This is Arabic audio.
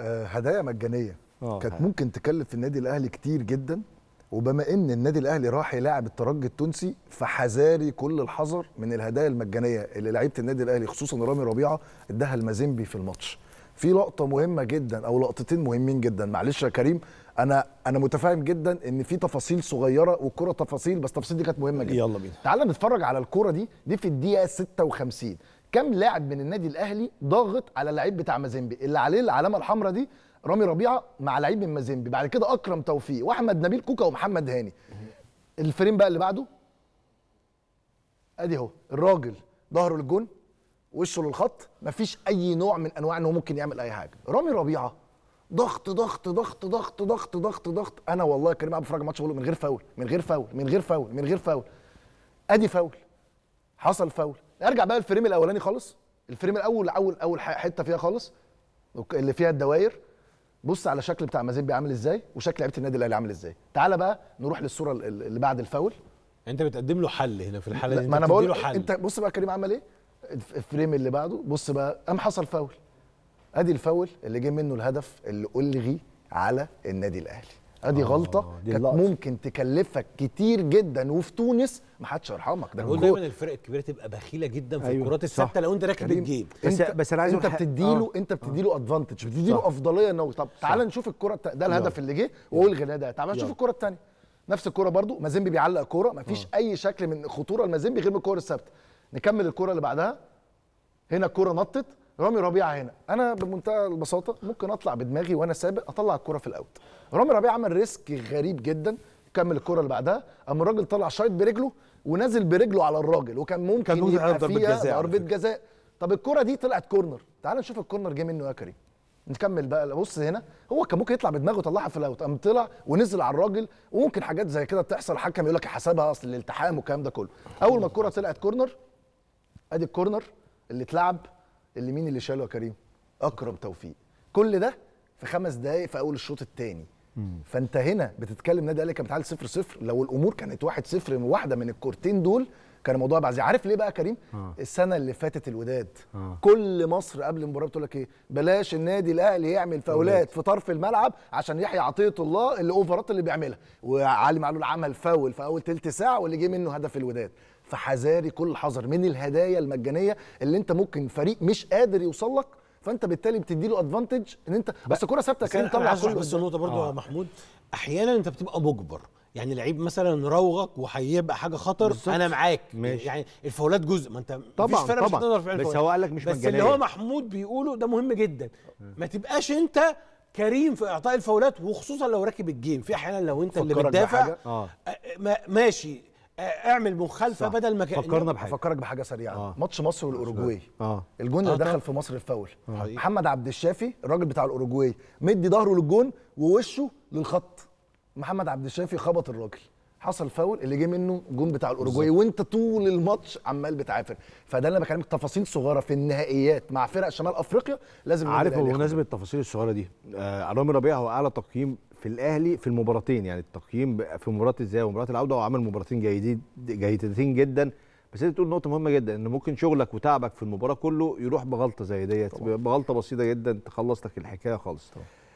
آه، هدايا مجانيه آه. كانت ممكن تكلف النادي الاهلي كتير جدا وبما ان النادي الاهلي راح يلاعب الترجي التونسي فحذاري كل الحذر من الهدايا المجانيه اللي لعيبه النادي الاهلي خصوصا رامي ربيعه اداها المازيمبي في الماتش في لقطه مهمه جدا او لقطتين مهمين جدا معلش يا كريم انا انا متفاهم جدا ان في تفاصيل صغيره والكورة تفاصيل بس التفاصيل دي كانت مهمه جدا يلا بينا تعال نتفرج على الكره دي دي في الدقيقه 56 كم لاعب من النادي الاهلي ضاغط على اللعيب بتاع مازيمبي اللي عليه العلامه الحمراء دي رامي ربيعه مع لعيب من مازيمبي بعد كده اكرم توفيق واحمد نبيل كوكا ومحمد هاني الفريم بقى اللي بعده ادي اهو الراجل ظهره للجون وشه للخط مفيش اي نوع من انواع انه ممكن يعمل اي حاجه رامي ربيعه ضغط ضغط ضغط ضغط ضغط ضغط ضغط انا والله كريم عبد الفرج ماتش من غير فاول من غير فاول من غير فاول من غير فاول ادي فاول حصل فاول ارجع بقى الفريم الاولاني خالص الفريم الاول اول اول حته فيها خالص اللي فيها الدوائر بص على شكل بتاع مازيمبي عامل ازاي وشكل لعيبه النادي الاهلي عامل ازاي تعالى بقى نروح للصوره اللي بعد الفاول انت بتقدم له حل هنا في الحاله دي ما انا بقول له حل. انت بص بقى كريم عمل ايه الفريم اللي بعده بص بقى قام حصل فاول ادي الفاول اللي جه منه الهدف اللي الغي على النادي الاهلي ادي آه غلطه كانت ممكن تكلفك كتير جدا وفي تونس ما حدش يرحمك ده دايما الفرق الكبيره تبقى بخيله جدا في أيوه. الكرات الثابته لو انت راكب الجيم بس بس انا عايز انت بتديله آه. انت بتديله ادفانتج بتديله افضليه انه طب تعال نشوف الكره ده الهدف اللي جه والغي ده تعال نشوف الكره الثانيه نفس الكره برضو مازيمبي بيعلق كوره مفيش آه. اي شكل من خطوره لمازيمبي غير من الكوره الثابته نكمل الكوره اللي بعدها هنا الكوره نطت رامي ربيعه هنا انا بمنتهى البساطه ممكن اطلع بدماغي وانا سابق اطلع الكره في الاوت رامي ربيعه عمل ريسك غريب جدا كمل الكره اللي بعدها اما الراجل طلع شايط برجله ونزل برجله على الراجل وكان ممكن كان ممكن يبقى فيها ضربه جزاء طب الكره دي طلعت كورنر تعال نشوف الكورنر جه منه يا كريم نكمل بقى بص هنا هو كان ممكن يطلع بدماغه يطلعها في الاوت قام طلع ونزل على الراجل وممكن حاجات زي كده تحصل الحكم يقول لك حسبها اصل الالتحام والكلام ده كله اول ما الكره طلعت كورنر ادي الكورنر اللي اتلعب اللي مين اللي شاله يا كريم اكرم توفيق كل ده في خمس دقائق في اول الشوط الثاني فانت هنا بتتكلم نادي الاهلي كان متعادل 0 0 لو الامور كانت 1 0 واحده من الكورتين دول كان الموضوع بعزيز عارف ليه بقى كريم آه. السنه اللي فاتت الوداد آه. كل مصر قبل المباراه بتقول لك ايه بلاش النادي الاهلي يعمل فاولات في طرف الملعب عشان يحيى عطيه الله الاوفرات اللي بيعملها وعلي معلول عمل فاول في اول ثلث ساعه واللي جه منه هدف الوداد فحذاري كل حذر من الهدايا المجانيه اللي انت ممكن فريق مش قادر يوصل لك فانت بالتالي بتدي له ادفانتج ان انت بس كرة ثابته كان طلع كله بس النقطه برضو يا آه. محمود احيانا انت بتبقى مجبر يعني لعيب مثلا راوغك وهيبقى حاجه خطر بالزبط. انا معاك ماشي. يعني الفاولات جزء ما انت طبعا مفيش طبعا. مش هتقدر في الفاولات بس هو قال لك مش بس مجانيه بس اللي هو محمود بيقوله ده مهم جدا ما تبقاش انت كريم في اعطاء الفاولات وخصوصا لو راكب الجيم في احيانا لو انت اللي بتدافع آه. آه، ماشي آه، اعمل مخالفه بدل ما فكرنا بحاجه افكرك بحاجه سريعه آه. ماتش مصر والاوروجواي آه. الجون اللي آه. دخل في مصر الفاول آه. محمد عبد الشافي الراجل بتاع الاوروجواي مدي ظهره للجون ووشه للخط محمد عبد الشافي خبط الراجل حصل فاول اللي جه منه جون بتاع الاوروجواي وانت طول الماتش عمال بتعافر فده اللي انا بكلمك تفاصيل صغيره في النهائيات مع فرق شمال افريقيا لازم عارف بمناسبه التفاصيل الصغيره دي آه رامي ربيع هو اعلى تقييم في الاهلي في المباراتين يعني التقييم في مباراه الذهاب ومباراه العوده هو عمل مباراتين جيدين جيدتين جدا بس انت تقول نقطه مهمه جدا ان ممكن شغلك وتعبك في المباراه كله يروح بغلطه زي ديت بغلطه بسيطه جدا تخلص لك الحكايه خالص طبعا.